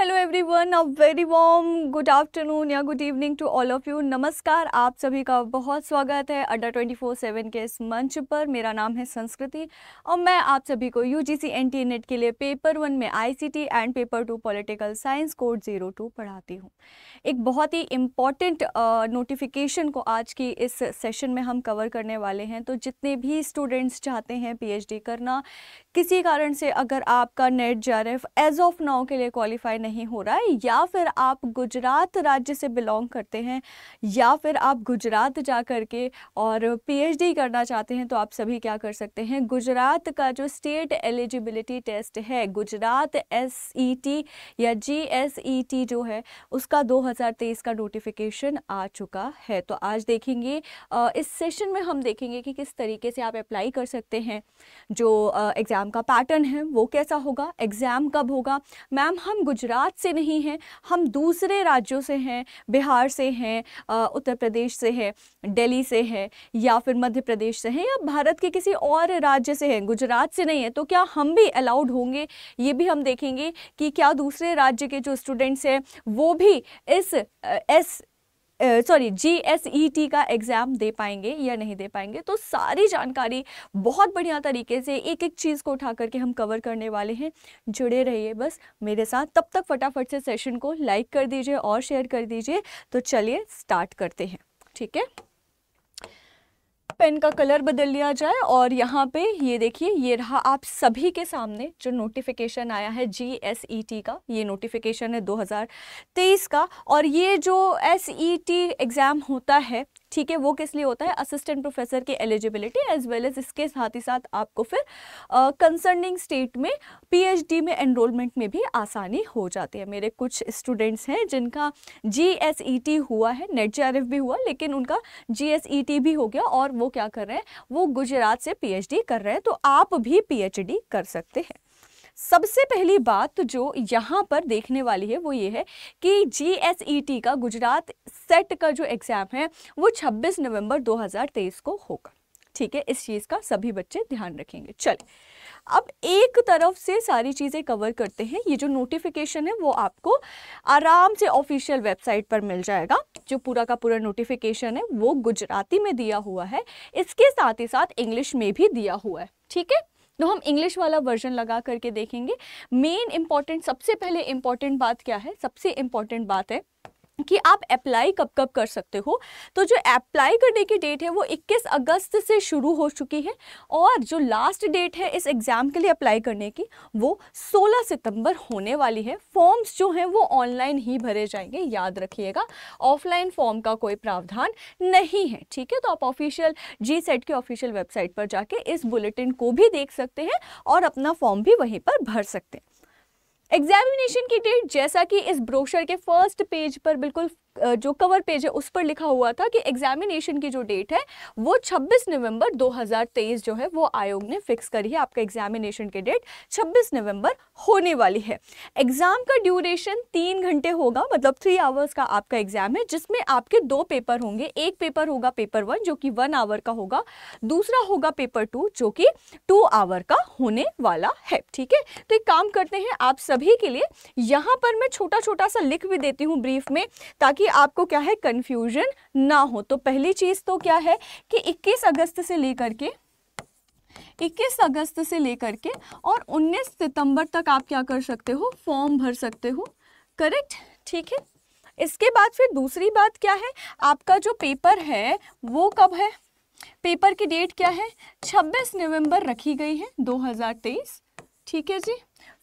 hello everyone a very warm good afternoon या good evening to all of you नमस्कार आप सभी का बहुत स्वागत है अड्डा 24/7 के इस मंच पर मेरा नाम है संस्कृति और मैं आप सभी को यू जी नेट के लिए पेपर वन में ICT and paper two political science code zero two पढ़ाती हूँ एक बहुत ही इम्पॉर्टेंट नोटिफिकेशन को आज की इस सेशन में हम कवर करने वाले हैं तो जितने भी स्टूडेंट्स चाहते हैं पी करना किसी कारण से अगर आपका नेट जे एज ऑफ नाउ के लिए क्वालिफाइड नहीं हो रहा है या फिर आप गुजरात राज्य से बिलोंग करते हैं या फिर आप गुजरात जा कर के और पीएचडी करना चाहते हैं तो आप सभी क्या कर सकते हैं गुजरात का जो स्टेट एलिजिबिलिटी टेस्ट है गुजरात एस e या जीएसईटी e जो है उसका दो का नोटिफिकेशन आ चुका है तो आज देखेंगे इस सेशन में हम देखेंगे कि किस तरीके से आप अप्लाई कर सकते हैं जो एग्ज़ाम का पैटर्न है वो कैसा होगा एग्ज़ाम कब होगा मैम हम गुजरात गुजरात से नहीं हैं हम दूसरे राज्यों से हैं बिहार से हैं उत्तर प्रदेश से है दिल्ली से है या फिर मध्य प्रदेश से हैं या भारत के किसी और राज्य से हैं गुजरात से नहीं है तो क्या हम भी अलाउड होंगे ये भी हम देखेंगे कि क्या दूसरे राज्य के जो स्टूडेंट्स हैं वो भी इस एस सॉरी जी e का एग्ज़ाम दे पाएंगे या नहीं दे पाएंगे तो सारी जानकारी बहुत बढ़िया तरीके से एक एक चीज़ को उठा करके हम कवर करने वाले हैं जुड़े रहिए बस मेरे साथ तब तक फटाफट से सेशन को लाइक कर दीजिए और शेयर कर दीजिए तो चलिए स्टार्ट करते हैं ठीक है पेन का कलर बदल लिया जाए और यहाँ पे ये देखिए ये रहा आप सभी के सामने जो नोटिफिकेशन आया है जी एस ई टी का ये नोटिफिकेशन है 2023 का और ये जो एस ई टी एग्ज़ाम होता है ठीक है वो किस लिए होता है असिस्टेंट प्रोफेसर की एलिजिबिलिटी एज वेल एज इसके साथ ही साथ आपको फिर कंसर्निंग uh, स्टेट में पीएचडी में एनरोलमेंट में भी आसानी हो जाती है मेरे कुछ स्टूडेंट्स हैं जिनका जी e हुआ है नेट जे भी हुआ लेकिन उनका जी e भी हो गया और वो क्या कर रहे हैं वो गुजरात से पीएचडी कर रहे हैं तो आप भी पीएचडी कर सकते हैं सबसे पहली बात जो यहाँ पर देखने वाली है वो ये है कि जी e का गुजरात सेट का जो एग्ज़ाम है वो 26 नवंबर 2023 को होगा ठीक है इस चीज़ का सभी बच्चे ध्यान रखेंगे चलिए अब एक तरफ से सारी चीज़ें कवर करते हैं ये जो नोटिफिकेशन है वो आपको आराम से ऑफिशियल वेबसाइट पर मिल जाएगा जो पूरा का पूरा नोटिफिकेशन है वो गुजराती में दिया हुआ है इसके साथ ही साथ इंग्लिश में भी दिया हुआ है ठीक है तो हम इंग्लिश वाला वर्जन लगा करके देखेंगे मेन इम्पॉर्टेंट सबसे पहले इम्पॉर्टेंट बात क्या है सबसे इम्पॉर्टेंट बात है कि आप अप्लाई कब कब कर सकते हो तो जो अप्लाई करने की डेट है वो 21 अगस्त से शुरू हो चुकी है और जो लास्ट डेट है इस एग्ज़ाम के लिए अप्लाई करने की वो 16 सितंबर होने वाली है फॉर्म्स जो हैं वो ऑनलाइन ही भरे जाएंगे याद रखिएगा ऑफलाइन फॉर्म का कोई प्रावधान नहीं है ठीक है तो आप ऑफिशियल जी सेट की ऑफिशियल वेबसाइट पर जाके इस बुलेटिन को भी देख सकते हैं और अपना फॉर्म भी वहीं पर भर सकते हैं एग्जामिनेशन की डेट जैसा कि इस ब्रोशर के फर्स्ट पेज पर बिल्कुल जो कवर पेज है उस पर लिखा हुआ था कि एग्जामिनेशन की जो डेट है वो 26 नवंबर 2023 जो है वो आयोग ने फिक्स करी है आपका एग्जामिनेशन की डेट 26 नवंबर होने वाली है एग्ज़ाम का ड्यूरेशन तीन घंटे होगा मतलब थ्री आवर्स का आपका एग्ज़ाम है जिसमें आपके दो पेपर होंगे एक पेपर होगा पेपर वन जो कि वन आवर का होगा दूसरा होगा पेपर टू जो कि टू आवर का होने वाला है ठीक है तो एक काम करते हैं आप सभी के लिए यहां पर मैं छोटा छोटा सा लिख भी देती हूँ ब्रीफ में ताकि कि आपको क्या है कन्फ्यूजन ना हो तो पहली चीज़ तो क्या है कि 21 अगस्त से लेकर के 21 अगस्त से लेकर के और 19 सितंबर तक आप क्या कर सकते हो फॉर्म भर सकते हो करेक्ट ठीक है इसके बाद फिर दूसरी बात क्या है आपका जो पेपर है वो कब है पेपर की डेट क्या है 26 नवंबर रखी गई है 2023 ठीक है जी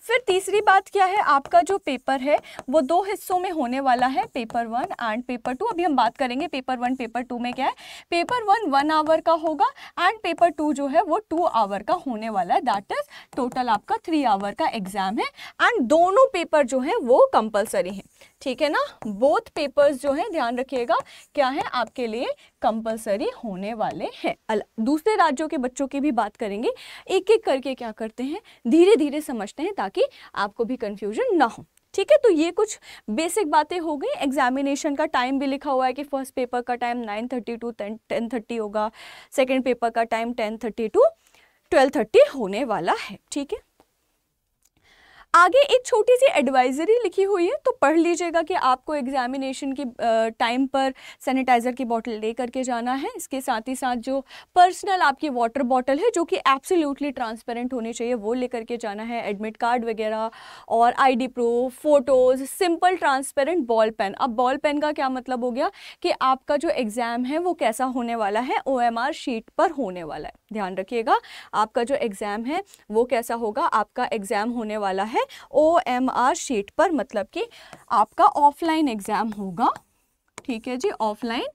फिर तीसरी बात क्या है आपका जो पेपर है वो दो हिस्सों में होने वाला है paper one and paper two अभी हम बात करेंगे पेपर वन पेपर टू में क्या है पेपर वन वन आवर का होगा एंड पेपर टू जो है वो टू आवर का होने वाला है दैट इज टोटल आपका थ्री आवर का एग्जाम है एंड दोनों पेपर जो है वो कंपलसरी है ठीक है ना बोथ पेपर्स जो है ध्यान रखिएगा क्या है आपके लिए कंपलसरी होने वाले हैं दूसरे राज्यों के बच्चों की भी बात करेंगे एक एक करके क्या करते हैं धीरे धीरे समझते हैं ताकि आपको भी कन्फ्यूजन ना हो ठीक है तो ये कुछ बेसिक बातें हो गई एग्जामिनेशन का टाइम भी लिखा हुआ है कि फर्स्ट पेपर का time nine thirty to thirty होगा सेकेंड पेपर का time ten thirty to thirty होने वाला है ठीक है आगे एक छोटी सी एडवाइजरी लिखी हुई है तो पढ़ लीजिएगा कि आपको एग्जामिनेशन के टाइम पर सैनिटाइज़र की बॉटल ले करके जाना है इसके साथ ही साथ जो पर्सनल आपकी वाटर बॉटल है जो कि एब्सोल्युटली ट्रांसपेरेंट होनी चाहिए वो ले करके जाना है एडमिट कार्ड वगैरह और ID proof photos simple transparent ball pen अब बॉल पेन का क्या मतलब हो गया कि आपका जो एग्ज़ाम है वो कैसा होने वाला है ओ शीट पर होने वाला है ध्यान रखिएगा आपका जो एग्ज़ाम है वो कैसा होगा आपका एग्ज़ाम होने वाला है ओ एम आर शीट पर मतलब कि आपका ऑफलाइन एग्ज़ाम होगा ठीक है जी ऑफलाइन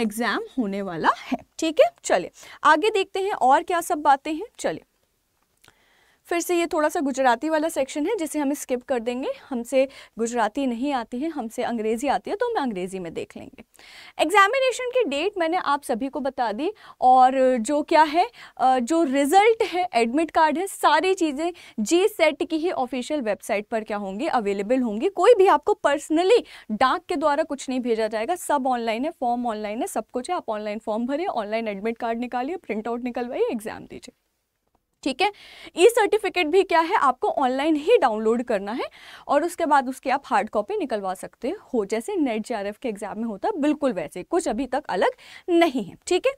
एग्ज़ाम होने वाला है ठीक है चलिए आगे देखते हैं और क्या सब बातें हैं चलिए फिर से ये थोड़ा सा गुजराती वाला सेक्शन है जिसे हम स्किप कर देंगे हमसे गुजराती नहीं आती है हमसे अंग्रेज़ी आती है तो हम अंग्रेज़ी में देख लेंगे एग्जामिनेशन की डेट मैंने आप सभी को बता दी और जो क्या है जो रिज़ल्ट है एडमिट कार्ड है सारी चीज़ें जी सेट की ही ऑफिशियल वेबसाइट पर क्या होंगी अवेलेबल होंगी कोई भी आपको पर्सनली डाक के द्वारा कुछ नहीं भेजा जाएगा सब ऑनलाइन है फॉर्म ऑनलाइन है सब कुछ है आप ऑनलाइन फॉर्म भरिए ऑनलाइन एडमिट कार्ड निकालिए प्रिंट आउट निकलवाइए एग्जाम दीजिए ठीक है ई सर्टिफिकेट भी क्या है आपको ऑनलाइन ही डाउनलोड करना है और उसके बाद उसकी आप हार्ड कॉपी निकलवा सकते हो जैसे नेट जे के एग्जाम में होता बिल्कुल वैसे कुछ अभी तक अलग नहीं है ठीक है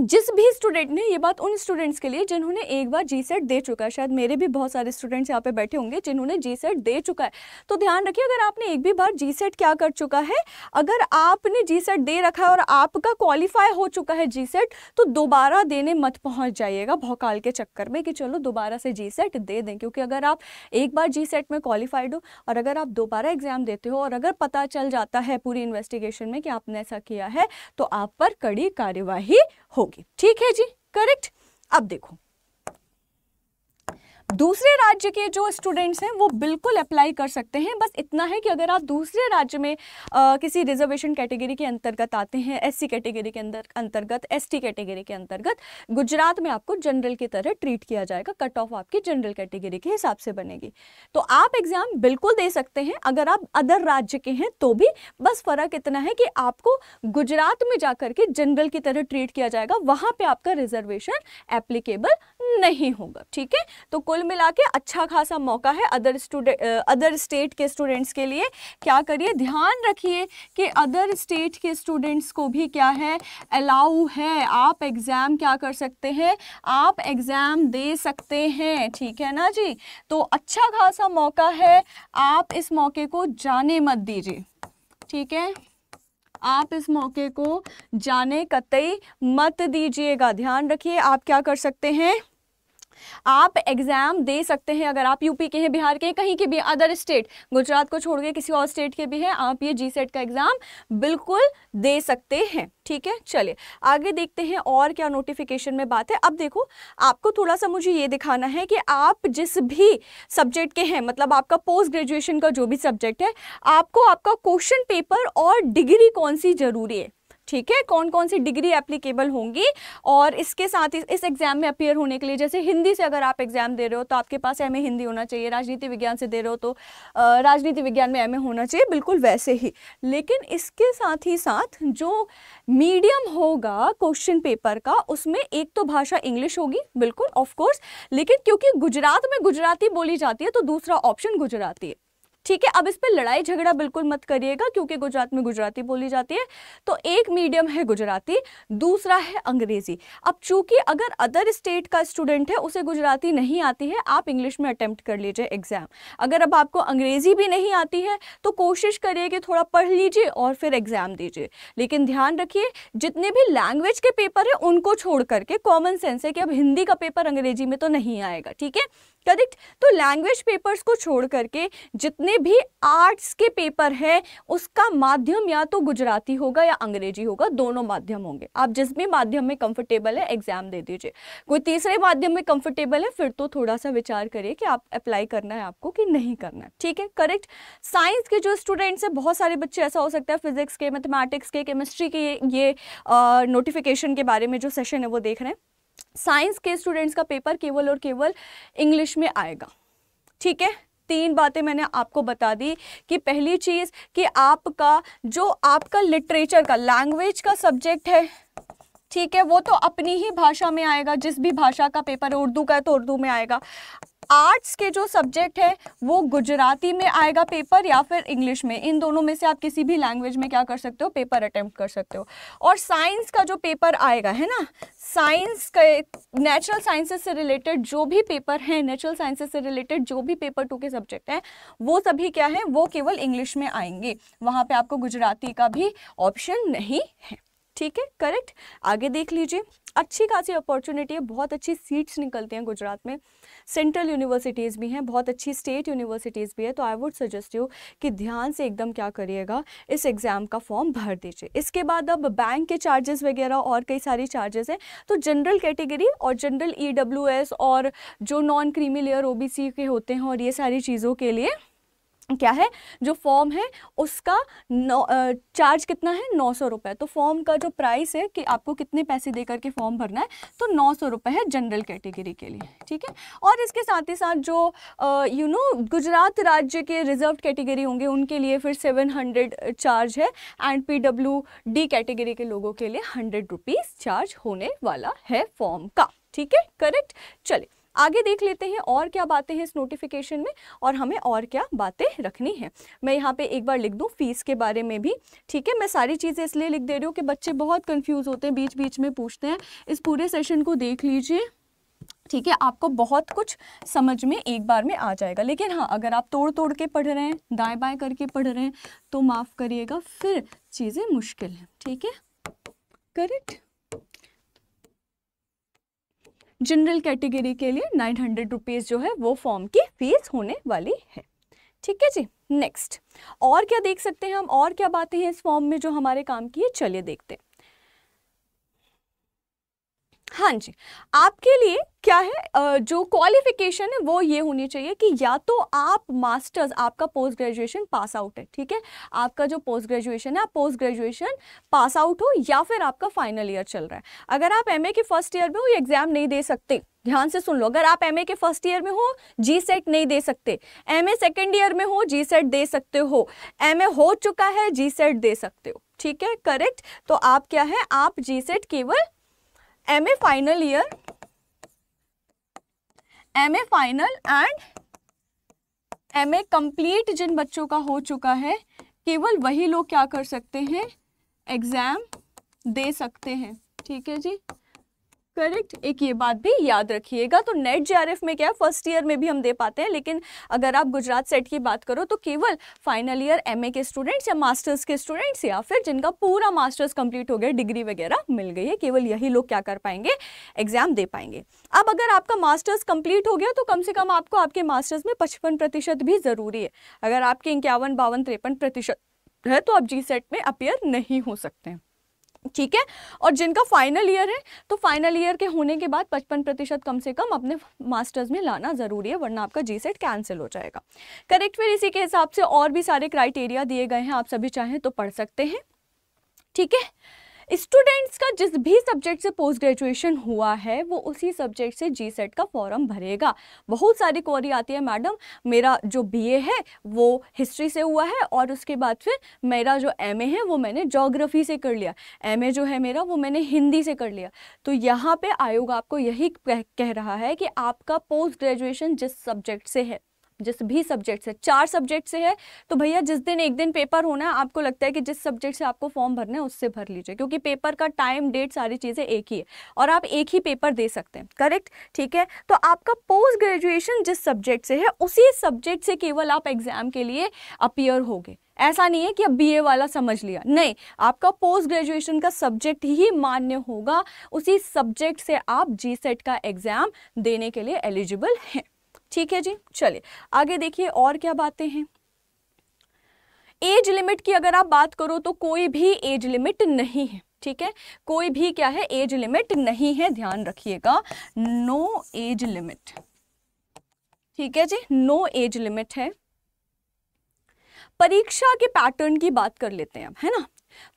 जिस भी स्टूडेंट ने ये बात उन स्टूडेंट्स के लिए जिन्होंने एक बार जी सेट दे चुका है शायद मेरे भी बहुत सारे स्टूडेंट्स यहाँ पे बैठे होंगे जिन्होंने जी सेट दे चुका है तो ध्यान रखिए अगर आपने एक भी बार जी सेट क्या कर चुका है अगर आपने जी सेट दे रखा है और आपका क्वालिफाई हो चुका है जी सेट तो दोबारा देने मत पहुँच जाइएगा भोकाल के चक्कर में कि चलो दोबारा से जी सेट दे दें क्योंकि अगर आप एक बार जी सेट में क्वालिफाइड हो और अगर आप दोबारा एग्जाम देते हो और अगर पता चल जाता है पूरी इन्वेस्टिगेशन में कि आपने ऐसा किया है तो आप पर कड़ी कार्यवाही हो होगी ठीक है जी करेक्ट अब देखो दूसरे राज्य के जो स्टूडेंट्स हैं वो बिल्कुल अप्लाई कर सकते हैं बस इतना है कि अगर आप दूसरे राज्य में आ, किसी रिजर्वेशन कैटेगरी के अंतर्गत आते हैं एससी कैटेगरी के अंदर अंतर्गत एसटी कैटेगरी के अंतर्गत गुजरात में आपको जनरल की तरह ट्रीट किया जाएगा कट ऑफ आपकी जनरल कैटेगरी के हिसाब से बनेगी तो आप एग्ज़ाम बिल्कुल दे सकते हैं अगर आप अदर राज्य के हैं तो भी बस फ़र्क इतना है कि आपको गुजरात में जा के जनरल की तरह ट्रीट किया जाएगा वहाँ पर आपका रिजर्वेशन एप्लीकेबल नहीं होगा ठीक है तो कुल मिला के अच्छा खासा मौका है अदर स्टूडें अदर स्टेट के स्टूडेंट्स के लिए क्या करिए ध्यान रखिए कि अदर स्टेट के स्टूडेंट्स को भी क्या है अलाउ है आप एग्ज़ाम क्या कर सकते हैं आप एग्ज़ाम दे सकते हैं ठीक है ना जी तो अच्छा खासा मौका है आप इस मौके को जाने मत दीजिए ठीक है आप इस मौके को जाने कतई मत दीजिएगा ध्यान रखिए आप क्या कर सकते हैं आप एग्ज़ाम दे सकते हैं अगर आप यूपी के हैं बिहार के हैं कहीं के भी अदर स्टेट गुजरात को छोड़ के किसी और स्टेट के भी हैं आप ये जी सेट का एग्ज़ाम बिल्कुल दे सकते हैं ठीक है चलिए आगे देखते हैं और क्या नोटिफिकेशन में बात है अब देखो आपको थोड़ा सा मुझे ये दिखाना है कि आप जिस भी सब्जेक्ट के हैं मतलब आपका पोस्ट ग्रेजुएशन का जो भी सब्जेक्ट है आपको आपका क्वेश्चन पेपर और डिग्री कौन सी ज़रूरी है ठीक है कौन कौन सी डिग्री एप्लीकेबल होंगी और इसके साथ ही इस एग्जाम में अपियर होने के लिए जैसे हिंदी से अगर आप एग्जाम दे रहे हो तो आपके पास एम हिंदी होना चाहिए राजनीति विज्ञान से दे रहे हो तो राजनीति विज्ञान में एम होना चाहिए बिल्कुल वैसे ही लेकिन इसके साथ ही साथ जो मीडियम होगा क्वेश्चन पेपर का उसमें एक तो भाषा इंग्लिश होगी बिल्कुल ऑफकोर्स लेकिन क्योंकि गुजरात में गुजराती बोली जाती है तो दूसरा ऑप्शन गुजराती है ठीक है अब इस पर लड़ाई झगड़ा बिल्कुल मत करिएगा क्योंकि गुजरात में गुजराती बोली जाती है तो एक मीडियम है गुजराती दूसरा है अंग्रेजी अब चूंकि अगर अदर स्टेट का स्टूडेंट है उसे गुजराती नहीं आती है आप इंग्लिश में अटैम्प्ट कर लीजिए एग्जाम अगर अब आपको अंग्रेजी भी नहीं आती है तो कोशिश करिए कि थोड़ा पढ़ लीजिए और फिर एग्जाम दीजिए लेकिन ध्यान रखिए जितने भी लैंग्वेज के पेपर है उनको छोड़ करके कॉमन सेंस है कि अब हिंदी का पेपर अंग्रेजी में तो नहीं आएगा ठीक है करेक्ट तो लैंग्वेज पेपर्स को छोड़ करके जितने भी आर्ट्स के पेपर है उसका माध्यम या तो गुजराती होगा या अंग्रेजी होगा दोनों माध्यम होंगे आप जिस भी माध्यम में कंफर्टेबल है एग्जाम दे दीजिए कोई तीसरे माध्यम में कंफर्टेबल है फिर तो थोड़ा सा विचार करिए कि आप अप्लाई करना है आपको कि नहीं करना है ठीक है करेक्ट साइंस के जो स्टूडेंट्स हैं बहुत सारे बच्चे ऐसा हो सकता है फिजिक्स के मैथमेटिक्स के केमिस्ट्री के ये नोटिफिकेशन के बारे में जो सेशन है वो देख रहे हैं साइंस के स्टूडेंट्स का पेपर केवल और केवल इंग्लिश में आएगा ठीक है तीन बातें मैंने आपको बता दी कि पहली चीज़ कि आपका जो आपका लिटरेचर का लैंग्वेज का सब्जेक्ट है ठीक है वो तो अपनी ही भाषा में आएगा जिस भी भाषा का पेपर उर्दू का है तो उर्दू में आएगा आर्ट्स के जो सब्जेक्ट है वो गुजराती में आएगा पेपर या फिर इंग्लिश में इन दोनों में से आप किसी भी लैंग्वेज में क्या कर सकते हो पेपर अटैम्प्ट कर सकते हो और साइंस का जो पेपर आएगा है ना साइंस के नेचुरल साइंसेस से रिलेटेड जो भी पेपर हैं नेचुरल साइंसेस से रिलेटेड जो भी पेपर टू के सब्जेक्ट हैं वो सभी क्या है वो केवल इंग्लिश में आएंगे वहाँ पर आपको गुजराती का भी ऑप्शन नहीं है ठीक है करेक्ट आगे देख लीजिए अच्छी खासी अपॉर्चुनिटी है बहुत अच्छी सीट्स निकलती हैं गुजरात में सेंट्रल यूनिवर्सिटीज़ भी हैं बहुत अच्छी स्टेट यूनिवर्सिटीज़ भी है तो आई वुड सजेस्ट यू कि ध्यान से एकदम क्या करिएगा इस एग्ज़ाम का फॉर्म भर दीजिए इसके बाद अब बैंक के चार्जेस वगैरह और कई सारी चार्जेस हैं तो जनरल कैटेगरी और जनरल ई e और जो नॉन क्रीमी लेयर ओ के होते हैं और ये सारी चीज़ों के लिए क्या है जो फॉर्म है उसका नौ चार्ज कितना है नौ सौ रुपये तो फॉर्म का जो प्राइस है कि आपको कितने पैसे दे करके फॉर्म भरना है तो नौ सौ रुपये है जनरल कैटेगरी के लिए ठीक है और इसके साथ ही साथ जो यू नो गुजरात राज्य के रिजर्व कैटेगरी होंगे उनके लिए फिर सेवन हंड्रेड चार्ज है and P W D category के लोगों के लिए हंड्रेड रुपीज़ चार्ज होने वाला है फॉर्म का ठीक है करेक्ट चलिए आगे देख लेते हैं और क्या बातें हैं इस नोटिफिकेशन में और हमें और क्या बातें रखनी है मैं यहाँ पे एक बार लिख दूँ फीस के बारे में भी ठीक है मैं सारी चीज़ें इसलिए लिख दे रही हूँ कि बच्चे बहुत कन्फ्यूज़ होते हैं बीच बीच में पूछते हैं इस पूरे सेशन को देख लीजिए ठीक है आपको बहुत कुछ समझ में एक बार में आ जाएगा लेकिन हाँ अगर आप तोड़ तोड़ के पढ़ रहे हैं दाएं बाएं करके पढ़ रहे हैं तो माफ़ करिएगा फिर चीज़ें मुश्किल हैं ठीक है करेक्ट जनरल कैटेगरी के लिए नाइन हंड्रेड रुपीज़ जो है वो फॉर्म की फीस होने वाली है ठीक है जी नेक्स्ट और क्या देख सकते हैं हम और क्या बातें हैं इस फॉर्म में जो हमारे काम की है चलिए देखते हैं हाँ जी आपके लिए क्या है जो क्वालिफिकेशन है वो ये होनी चाहिए कि या तो आप मास्टर्स आपका पोस्ट ग्रेजुएशन पास आउट है ठीक है आपका जो पोस्ट ग्रेजुएशन है आप पोस्ट ग्रेजुएशन पास आउट हो या फिर आपका फाइनल ईयर चल रहा है अगर आप एमए के फर्स्ट ईयर में हो एग्जाम नहीं दे सकते ध्यान से सुन लो अगर आप एमए के फर्स्ट ईयर में हो जी सेट नहीं दे सकते एमए सेकेंड ईयर में हो जी सेट दे सकते हो एमए हो चुका है जी सेट दे सकते हो ठीक है करेक्ट तो आप क्या है आप जी सेट केवल M A final year M A final and M A complete जिन बच्चों का हो चुका है केवल वही लोग क्या कर सकते हैं एग्ज़ाम दे सकते हैं ठीक है जी करेक्ट एक ये बात भी याद रखिएगा तो नेट जेआरएफ में क्या फर्स्ट ईयर में भी हम दे पाते हैं लेकिन अगर आप गुजरात सेट की बात करो तो केवल फाइनल ईयर एमए के स्टूडेंट्स या मास्टर्स के स्टूडेंट्स या फिर जिनका पूरा मास्टर्स कंप्लीट हो गया डिग्री वगैरह मिल गई है केवल यही लोग क्या कर पाएंगे एग्जाम दे पाएंगे अब अगर आपका मास्टर्स कंप्लीट हो गया तो कम से कम आपको आपके मास्टर्स में पचपन प्रतिशत भी ज़रूरी है अगर आपके इक्यावन बावन तिरपन प्रतिशत है तो आप जी सेट में अपेयर नहीं हो सकते हैं ठीक है और जिनका फाइनल ईयर है तो फाइनल ईयर के होने के बाद 55 प्रतिशत कम से कम अपने मास्टर्स में लाना ज़रूरी है वरना आपका जी सेट कैंसिल हो जाएगा करेक्ट फिर इसी के हिसाब से और भी सारे क्राइटेरिया दिए गए हैं आप सभी चाहें तो पढ़ सकते हैं ठीक है स्टूडेंट्स का जिस भी सब्जेक्ट से पोस्ट ग्रेजुएशन हुआ है वो उसी सब्जेक्ट से जी सेट का फॉर्म भरेगा बहुत सारी क्वारी आती है मैडम मेरा जो बीए है वो हिस्ट्री से हुआ है और उसके बाद फिर मेरा जो एमए है वो मैंने जोग्राफ़ी से कर लिया एमए जो है मेरा वो मैंने हिंदी से कर लिया तो यहाँ पर आयोग आपको यही कह रहा है कि आपका पोस्ट ग्रेजुएशन जिस सब्जेक्ट से है जिस भी सब्जेक्ट से चार सब्जेक्ट से है तो भैया जिस दिन एक दिन पेपर होना है आपको लगता है कि जिस सब्जेक्ट से आपको फॉर्म भरना है उससे भर लीजिए क्योंकि पेपर का टाइम डेट सारी चीज़ें एक ही है और आप एक ही पेपर दे सकते हैं करेक्ट ठीक है तो आपका पोस्ट ग्रेजुएशन जिस सब्जेक्ट से है उसी सब्जेक्ट से केवल आप एग्जाम के लिए अपियर हो ऐसा नहीं है कि अब बी वाला समझ लिया नहीं आपका पोस्ट ग्रेजुएशन का सब्जेक्ट ही मान्य होगा उसी सब्जेक्ट से आप जी सेट का एग्ज़ाम देने के लिए एलिजिबल हैं ठीक है जी चलिए आगे देखिए और क्या बातें हैं एज लिमिट की अगर आप बात करो तो कोई भी एज लिमिट नहीं है ठीक है कोई भी क्या है एज लिमिट नहीं है ध्यान रखिएगा नो एज लिमिट ठीक है जी नो एज लिमिट है परीक्षा के पैटर्न की बात कर लेते हैं अब है ना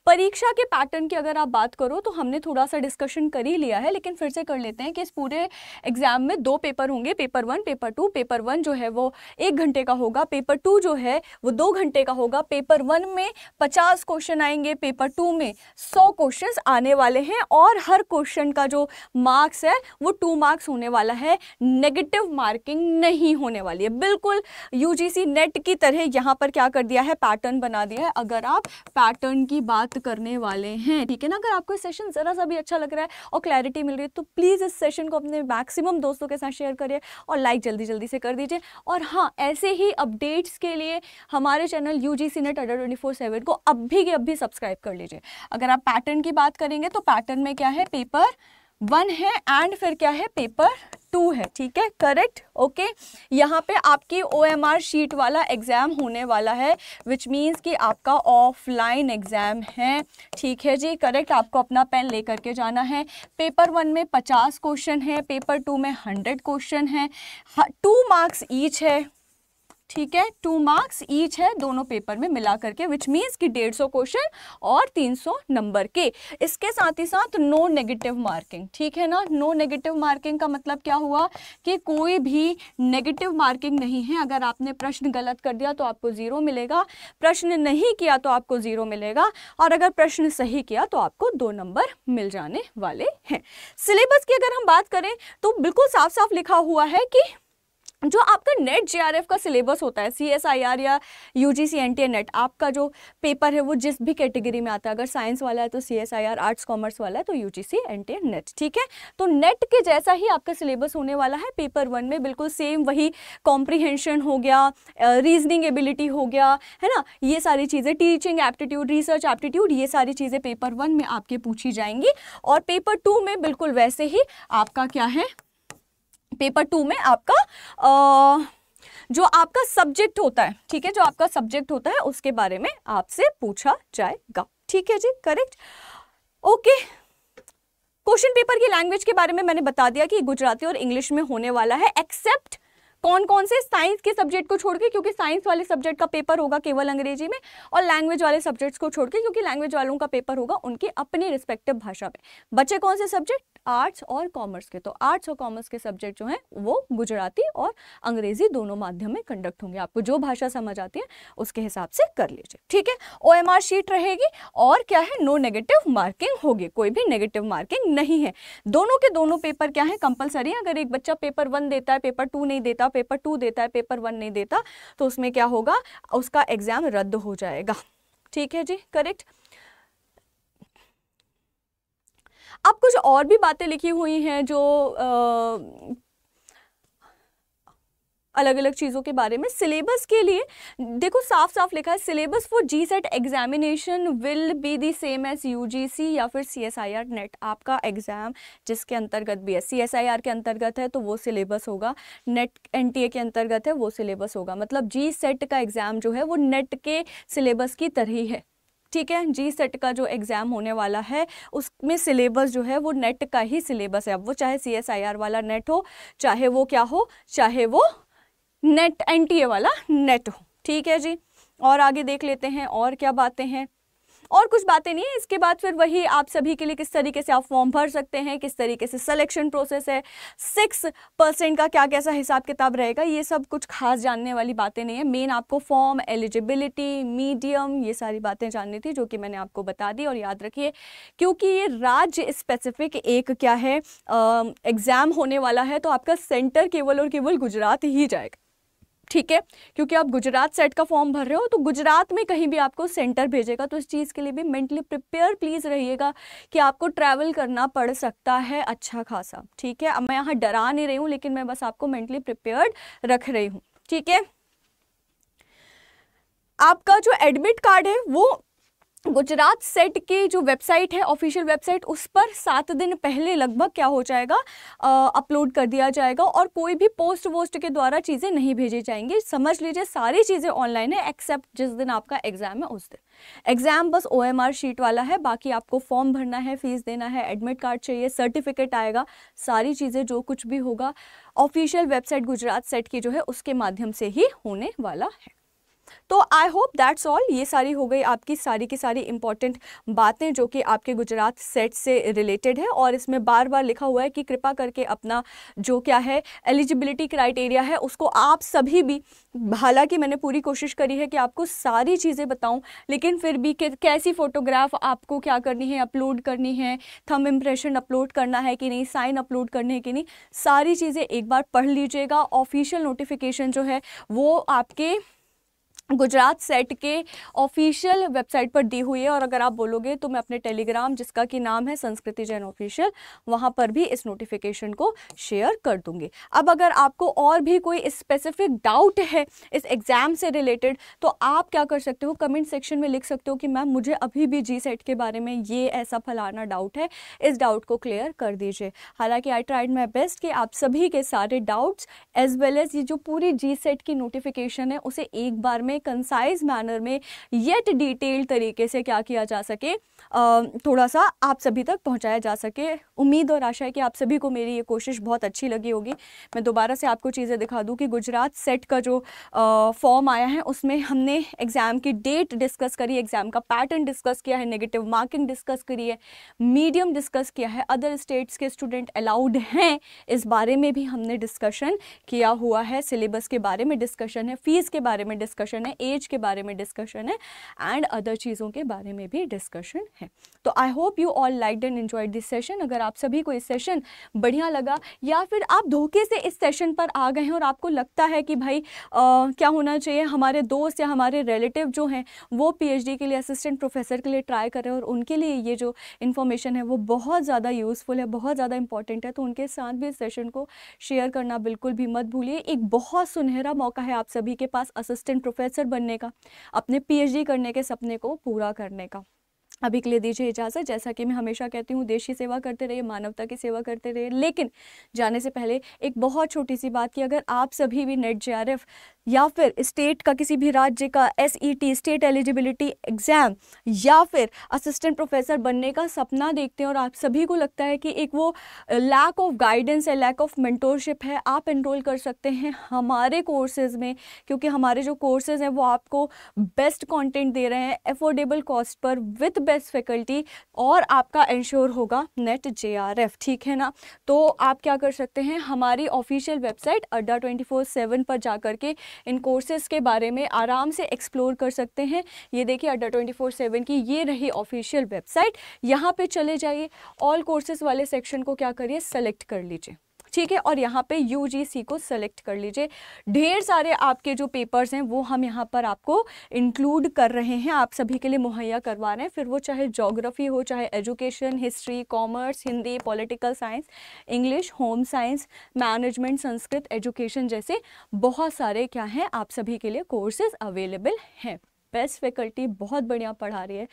परीक्षा के पैटर्न की अगर आप बात करो तो हमने थोड़ा सा डिस्कशन कर ही लिया है लेकिन फिर से कर लेते हैं कि इस पूरे एग्जाम में दो पेपर होंगे paper one paper two paper one जो है वो एक घंटे का होगा पेपर टू जो है वो दो घंटे का होगा पेपर वन में पचास क्वेश्चन आएंगे पेपर टू में सौ क्वेश्चन आने वाले हैं और हर क्वेश्चन का जो मार्क्स है वो टू मार्क्स होने वाला है नेगेटिव मार्किंग नहीं होने वाली है बिल्कुल यू नेट की तरह यहाँ पर क्या कर दिया है पैटर्न बना दिया है अगर आप पैटर्न की बात प्राप्त करने वाले हैं ठीक है ना अगर आपको सेशन ज़रा सा भी अच्छा लग रहा है और क्लैरिटी मिल रही है तो प्लीज़ इस सेशन को अपने मैक्सिमम दोस्तों के साथ शेयर करिए और लाइक जल्दी जल्दी से कर दीजिए और हाँ ऐसे ही अपडेट्स के लिए हमारे channel U G C NET Adda twenty four seven को अब भी के अब भी सब्सक्राइब कर लीजिए अगर आप पैटर्न की बात करेंगे तो पैटर्न में क्या है पेपर वन है एंड फिर क्या है पेपर टू है ठीक है करेक्ट ओके यहाँ पे आपकी ओ एम आर शीट वाला एग्ज़ाम होने वाला है विच मीन्स कि आपका ऑफलाइन एग्ज़ाम है ठीक है जी करेक्ट आपको अपना पेन ले करके जाना है पेपर वन में पचास क्वेश्चन है पेपर टू में हंड्रेड क्वेश्चन है टू मार्क्स ईच है ठीक है टू मार्क्स ईच है दोनों पेपर में मिला करके विच मीन्स कि डेढ़ सौ क्वेश्चन और तीन सौ नंबर के इसके साथ ही साथ नो नेगेटिव मार्किंग ठीक है ना नो नेगेटिव मार्किंग का मतलब क्या हुआ कि कोई भी नेगेटिव मार्किंग नहीं है अगर आपने प्रश्न गलत कर दिया तो आपको ज़ीरो मिलेगा प्रश्न नहीं किया तो आपको ज़ीरो मिलेगा और अगर प्रश्न सही किया तो आपको दो नंबर मिल जाने वाले हैं सिलेबस की अगर हम बात करें तो बिल्कुल साफ साफ लिखा हुआ है कि जो आपका नेट जेआरएफ का सिलेबस होता है सी एस आई आर या U G C N T NET आपका जो पेपर है वो जिस भी कैटेगरी में आता है अगर साइंस वाला है तो C S I R arts commerce वाला है तो U G C N T NET ठीक है तो नेट के जैसा ही आपका सिलेबस होने वाला है पेपर वन में बिल्कुल सेम वही कॉम्प्रीहेंशन हो गया रीजनिंग एबिलिटी हो गया है ना ये सारी चीज़ें टीचिंग एप्टीट्यूड रिसर्च एप्टीट्यूड ये सारी चीज़ें पेपर वन में आपके पूछी जाएंगी और पेपर टू में बिल्कुल वैसे ही आपका क्या है पेपर टू में आपका आ, जो आपका सब्जेक्ट होता है ठीक है जो आपका सब्जेक्ट होता है उसके बारे में आपसे पूछा जाएगा ठीक है जी करेक्ट ओके क्वेश्चन पेपर की लैंग्वेज के बारे में मैंने बता दिया कि गुजराती और इंग्लिश में होने वाला है एक्सेप्ट कौन कौन से साइंस के सब्जेक्ट को छोड़ के क्योंकि साइंस वाले सब्जेक्ट का पेपर होगा केवल अंग्रेजी में और लैंग्वेज वाले सब्जेक्ट्स को छोड़ के क्योंकि लैंग्वेज वालों का पेपर होगा उनके अपने रिस्पेक्टिव भाषा में बचे कौन से सब्जेक्ट आर्ट्स और कॉमर्स के तो आर्ट्स और कॉमर्स के सब्जेक्ट जो हैं वो गुजराती और अंग्रेजी दोनों माध्यम में कंडक्ट होंगे आपको जो भाषा समझ आती है उसके हिसाब से कर लीजिए ठीक है ओ शीट रहेगी और क्या है नो नेगेटिव मार्किंग होगी कोई भी नेगेटिव मार्किंग नहीं है दोनों के दोनों पेपर क्या है कंपलसरी अगर एक बच्चा पेपर वन देता है पेपर टू नहीं देता पेपर टू देता है पेपर वन नहीं देता तो उसमें क्या होगा उसका एग्जाम रद्द हो जाएगा ठीक है जी करेक्ट अब कुछ और भी बातें लिखी हुई हैं जो आ, अलग अलग चीज़ों के बारे में सिलेबस के लिए देखो साफ साफ लिखा है syllabus for G SET examination will be the same as C या फिर C S I R NET आपका एग्ज़ाम जिसके अंतर्गत भी है आर के अंतर्गत है तो वो सिलेबस होगा नेट एन टी ए के अंतर्गत है वो सिलेबस होगा मतलब जी सेट का एग्ज़ाम जो है वो नेट के सिलेबस की तरह ही है ठीक है जी सेट का जो एग्ज़ाम होने वाला है उसमें सिलेबस जो है वो नेट का ही सिलेबस है अब वो चाहे सी वाला नेट हो चाहे वो क्या हो चाहे वो नेट एन वाला नेट हो ठीक है जी और आगे देख लेते हैं और क्या बातें हैं और कुछ बातें नहीं है इसके बाद फिर वही आप सभी के लिए किस तरीके से आप फॉर्म भर सकते हैं किस तरीके से सिलेक्शन प्रोसेस है सिक्स परसेंट का क्या कैसा हिसाब किताब रहेगा ये सब कुछ खास जानने वाली बातें नहीं है मेन आपको फॉर्म एलिजिबिलिटी मीडियम ये सारी बातें जाननी थी जो कि मैंने आपको बता दी और याद रखिए क्योंकि ये राज्य स्पेसिफिक एक क्या है एग्ज़ाम होने वाला है तो आपका सेंटर केवल और केवल गुजरात ही जाएगा ठीक है क्योंकि आप गुजरात सेट का फॉर्म भर रहे हो तो गुजरात में कहीं भी आपको सेंटर भेजेगा तो इस चीज़ के लिए भी मेंटली प्रिपेयर प्लीज़ रहिएगा कि आपको ट्रैवल करना पड़ सकता है अच्छा खासा ठीक है अब मैं यहाँ डरा नहीं रही हूँ लेकिन मैं बस आपको मेंटली प्रिपेयर्ड रख रही हूँ ठीक है आपका जो एडमिट कार्ड है वो गुजरात सेट की जो वेबसाइट है ऑफिशियल वेबसाइट उस पर सात दिन पहले लगभग क्या हो जाएगा अपलोड कर दिया जाएगा और कोई भी पोस्ट वोस्ट के द्वारा चीज़ें नहीं भेजी जाएंगी समझ लीजिए सारी चीज़ें ऑनलाइन है एक्सेप्ट जिस दिन आपका एग्ज़ाम है उस दिन एग्ज़ाम बस ओ शीट वाला है बाकी आपको फॉर्म भरना है फ़ीस देना है एडमिट कार्ड चाहिए सर्टिफिकेट आएगा सारी चीज़ें जो कुछ भी होगा ऑफिशियल वेबसाइट गुजरात सेट की जो है उसके माध्यम से ही होने वाला है तो आई होप दैट्स ऑल ये सारी हो गई आपकी सारी की सारी इंपॉर्टेंट बातें जो कि आपके गुजरात सेट से रिलेटेड है और इसमें बार बार लिखा हुआ है कि कृपा करके अपना जो क्या है एलिजिबिलिटी क्राइटेरिया है उसको आप सभी भी हालांकि मैंने पूरी कोशिश करी है कि आपको सारी चीज़ें बताऊं लेकिन फिर भी कैसी फ़ोटोग्राफ आपको क्या करनी है अपलोड करनी है थम इम्प्रेशन अपलोड करना है कि नहीं साइन अपलोड करने है कि नहीं सारी चीज़ें एक बार पढ़ लीजिएगा ऑफिशियल नोटिफिकेशन जो है वो आपके गुजरात सेट के ऑफिशियल वेबसाइट पर दी हुई है और अगर आप बोलोगे तो मैं अपने टेलीग्राम जिसका कि नाम है संस्कृति जैन ऑफिशियल वहाँ पर भी इस नोटिफिकेशन को शेयर कर दूंगी अब अगर आपको और भी कोई स्पेसिफिक डाउट है इस एग्ज़ाम से रिलेटेड तो आप क्या कर सकते हो कमेंट सेक्शन में लिख सकते हो कि मैम मुझे अभी भी जी सेट के बारे में ये ऐसा फलाना डाउट है इस डाउट को क्लियर कर दीजिए हालांकि आई ट्राइड माई बेस्ट कि आप सभी के सारे डाउट्स एज वेल एज़ ये जो पूरी जी सेट की नोटिफिकेशन है उसे एक बार में कंसाइज मैनर में येट डिटेल तरीके से क्या किया जा सके थोड़ा सा आप सभी तक पहुंचाया जा सके उम्मीद और आशा है कि आप सभी को मेरी ये कोशिश बहुत अच्छी लगी होगी मैं दोबारा से आपको चीज़ें दिखा दूँ कि गुजरात सेट का जो फॉर्म आया है उसमें हमने एग्ज़ाम की डेट डिस्कस करी एग्ज़ाम का पैटर्न डिस्कस किया है नेगेटिव मार्किंग डिस्कस करी है मीडियम डिस्कस किया है अदर स्टेट्स के स्टूडेंट अलाउड हैं इस बारे में भी हमने डिस्कशन किया हुआ है सिलेबस के बारे में डिस्कशन है फ़ीस के बारे में डिस्कशन डिस्कशन है एज के बारे में डिस्कशन है एंड अदर चीज़ों के बारे में भी डिस्कशन है तो I hope you all like and enjoy this session अगर आप सभी को इस सेशन बढ़िया लगा या फिर आप धोखे से इस सेशन पर आ गए हैं और आपको लगता है कि भाई आ, क्या होना चाहिए हमारे दोस्त या हमारे रिलेटिव जो हैं वो पी के लिए असिस्टेंट प्रोफेसर के लिए ट्राई कर रहे हैं और उनके लिए ये जो इन्फॉर्मेशन है वो बहुत ज़्यादा यूज़फुल है बहुत ज़्यादा इंपॉर्टेंट है तो उनके साथ भी इस सेशन को शेयर करना बिल्कुल भी मत भूलिए एक बहुत सुनहरा मौका है आप सभी के पास असिस्टेंट प्रोफेसर प्रोफेसर बनने का अपने पीएचडी करने के सपने को पूरा करने का अभी के लिए दीजिए इजाज़त जैसा कि मैं हमेशा कहती हूँ देश की सेवा करते रहिए मानवता की सेवा करते रहिए लेकिन जाने से पहले एक बहुत छोटी सी बात कि अगर आप सभी भी नेट जे या फिर स्टेट का किसी भी राज्य का एस स्टेट एलिजिबिलिटी एग्ज़ाम या फिर असिस्टेंट प्रोफेसर बनने का सपना देखते हैं और आप सभी को लगता है कि एक वो लैक ऑफ गाइडेंस है लैक ऑफ मेंटोरशिप है आप एनरोल कर सकते हैं हमारे कोर्सेज़ में क्योंकि हमारे जो कोर्सेज़ हैं वो आपको बेस्ट कंटेंट दे रहे हैं एफोर्डेबल कॉस्ट पर विथ बेस्ट फैकल्टी और आपका इंश्योर होगा नेट जे ठीक है ना तो आप क्या कर सकते हैं हमारी ऑफिशियल वेबसाइट अड्डा ट्वेंटी पर जा के इन कोर्सेज़ के बारे में आराम से एक्सप्लोर कर सकते हैं ये देखिए अड्डा ट्वेंटी फोर सेवन की ये रही ऑफिशियल वेबसाइट यहाँ पर चले जाइए ऑल कोर्सेज़ वाले सेक्शन को क्या करिए सेलेक्ट कर लीजिए ठीक है और यहाँ पे यू को सेलेक्ट कर लीजिए ढेर सारे आपके जो पेपर्स हैं वो हम यहाँ पर आपको इंक्लूड कर रहे हैं आप सभी के लिए मुहैया करवा रहे हैं फिर वो चाहे जोग्राफ़ी हो चाहे education history commerce Hindi political science English home science management Sanskrit education जैसे बहुत सारे क्या हैं आप सभी के लिए कोर्सेज अवेलेबल हैं बेस्ट फैकल्टी बहुत बढ़िया पढ़ा रही है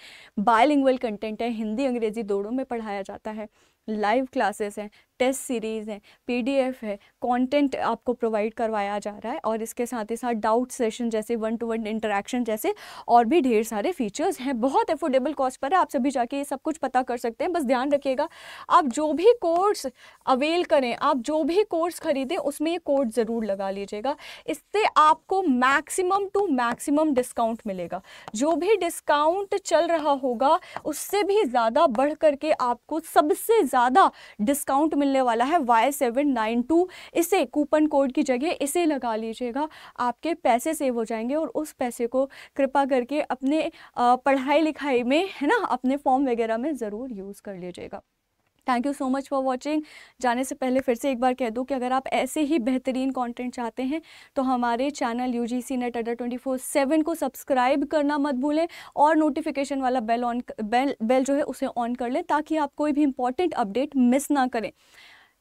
बायलिंगुअल कंटेंट है हिंदी अंग्रेजी दोनों में पढ़ाया जाता है लाइव क्लासेस हैं टेस्ट सीरीज़ हैं पीडीएफ है कंटेंट आपको प्रोवाइड करवाया जा रहा है और इसके साथ ही साथ डाउट सेशन जैसे वन टू वन इंटरेक्शन जैसे और भी ढेर सारे फीचर्स हैं बहुत अफोर्डेबल कॉस्ट पर है आप सभी जाके ये सब कुछ पता कर सकते हैं बस ध्यान रखिएगा आप जो भी कोर्स अवेल करें आप जो भी कोर्स खरीदें उसमें ये कोर्स ज़रूर लगा लीजिएगा इससे आपको मैक्सिमम टू मैक्सिमम डिस्काउंट मिलेगा मिलेगा जो भी डिस्काउंट चल रहा होगा उससे भी ज़्यादा बढ़ करके आपको सबसे ज़्यादा डिस्काउंट मिलने वाला है वाई सेवन नाइन टू इसे कूपन कोड की जगह इसे लगा लीजिएगा आपके पैसे सेव हो जाएंगे और उस पैसे को कृपा करके अपने पढ़ाई लिखाई में है ना अपने फॉर्म वगैरह में ज़रूर यूज़ कर लीजिएगा thank you so much for watching जाने से पहले फिर से एक बार कह दूँ कि अगर आप ऐसे ही बेहतरीन कॉन्टेंट चाहते हैं तो हमारे channel U G C NET Adda twenty four seven को सब्सक्राइब करना मत भूलें और नोटिफिकेशन वाला बेल ऑन बेल बेल जो है उसे ऑन कर लें ताकि आप कोई भी इंपॉर्टेंट अपडेट मिस ना करें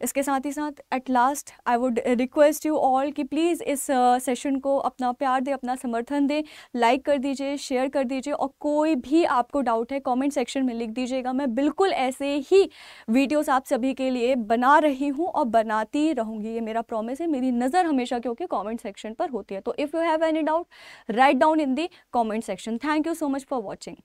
इसके साथ ही साथ at last I would request you all कि प्लीज़ इस सेशन uh, को अपना प्यार दें अपना समर्थन दें लाइक कर दीजिए शेयर कर दीजिए और कोई भी आपको डाउट है कमेंट सेक्शन में लिख दीजिएगा मैं बिल्कुल ऐसे ही वीडियोस आप सभी के लिए बना रही हूँ और बनाती रहूँगी ये मेरा प्रॉमिस है मेरी नज़र हमेशा क्योंकि कॉमेंट सेक्शन पर होती है तो if you have any doubt write down in the comment section thank you so much for watching